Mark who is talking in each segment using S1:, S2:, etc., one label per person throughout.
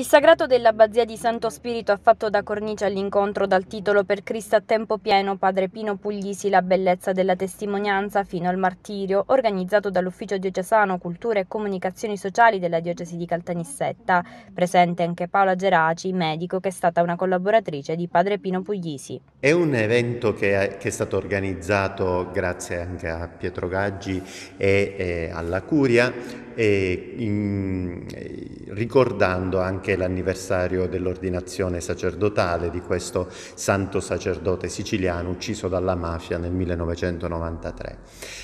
S1: Il sagrato dell'abbazia di Santo Spirito ha fatto da cornice all'incontro dal titolo Per Cristo a tempo pieno Padre Pino Puglisi la bellezza della testimonianza fino al martirio, organizzato dall'Ufficio Diocesano Cultura e Comunicazioni Sociali della Diocesi di Caltanissetta. Presente anche Paola Geraci, medico che è stata una collaboratrice di Padre Pino Puglisi.
S2: È un evento che è, che è stato organizzato grazie anche a Pietro Gaggi e, e eh, alla Curia e in, eh, ricordando anche l'anniversario dell'ordinazione sacerdotale di questo santo sacerdote siciliano ucciso dalla mafia nel 1993.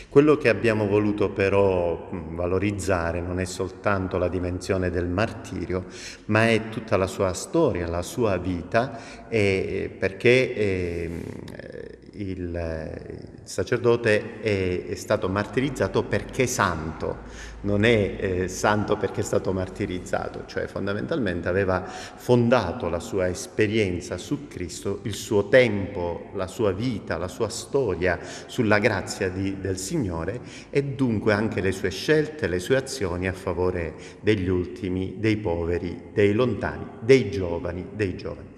S2: Quello che abbiamo voluto però mm, valorizzare non è soltanto la dimensione del martirio, ma è tutta la sua storia, la sua vita, e eh, perché... Eh, il, sacerdote è, è, stato martirizzato perché santo, non è eh, santo perché è stato martirizzato, cioè fondamentalmente aveva fondato la sua esperienza su Cristo, il suo tempo, la sua vita, la sua storia sulla grazia di, del Signore e dunque anche le sue scelte, le sue azioni a favore degli ultimi, dei poveri, dei lontani, dei giovani, dei giovani.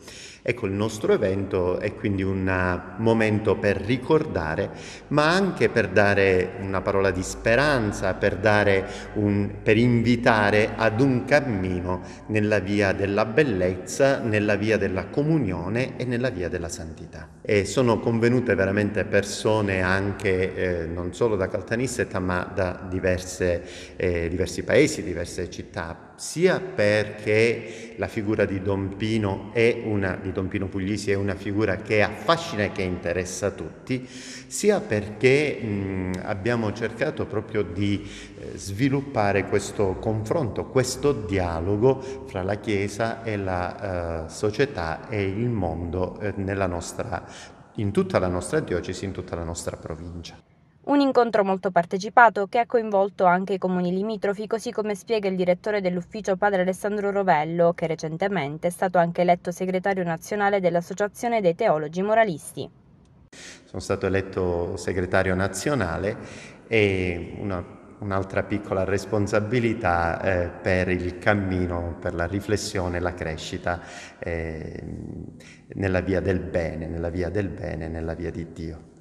S2: Ecco, il nostro evento è quindi un eh, momento per ricordare, ma anche per dare una parola di speranza, per, dare un, per invitare ad un cammino nella via della bellezza, nella via della comunione e nella via della santità e sono convenute veramente persone anche eh, non solo da Caltanissetta ma da diverse, eh, diversi paesi, diverse città, sia perché la figura di Don Pino, è una, di Don Pino Puglisi è una figura che affascina e che interessa tutti, sia perché mh, abbiamo cercato proprio di eh, sviluppare questo confronto, questo dialogo fra la Chiesa e la eh, società e il mondo eh, nella nostra in tutta la nostra diocesi, in tutta la nostra provincia.
S1: Un incontro molto partecipato che ha coinvolto anche i comuni limitrofi, così come spiega il direttore dell'ufficio padre Alessandro Rovello, che recentemente è stato anche eletto segretario nazionale dell'Associazione dei Teologi Moralisti.
S2: Sono stato eletto segretario nazionale e una un'altra piccola responsabilità eh, per il cammino, per la riflessione, la crescita eh, nella via del bene, nella via del bene, nella via di Dio.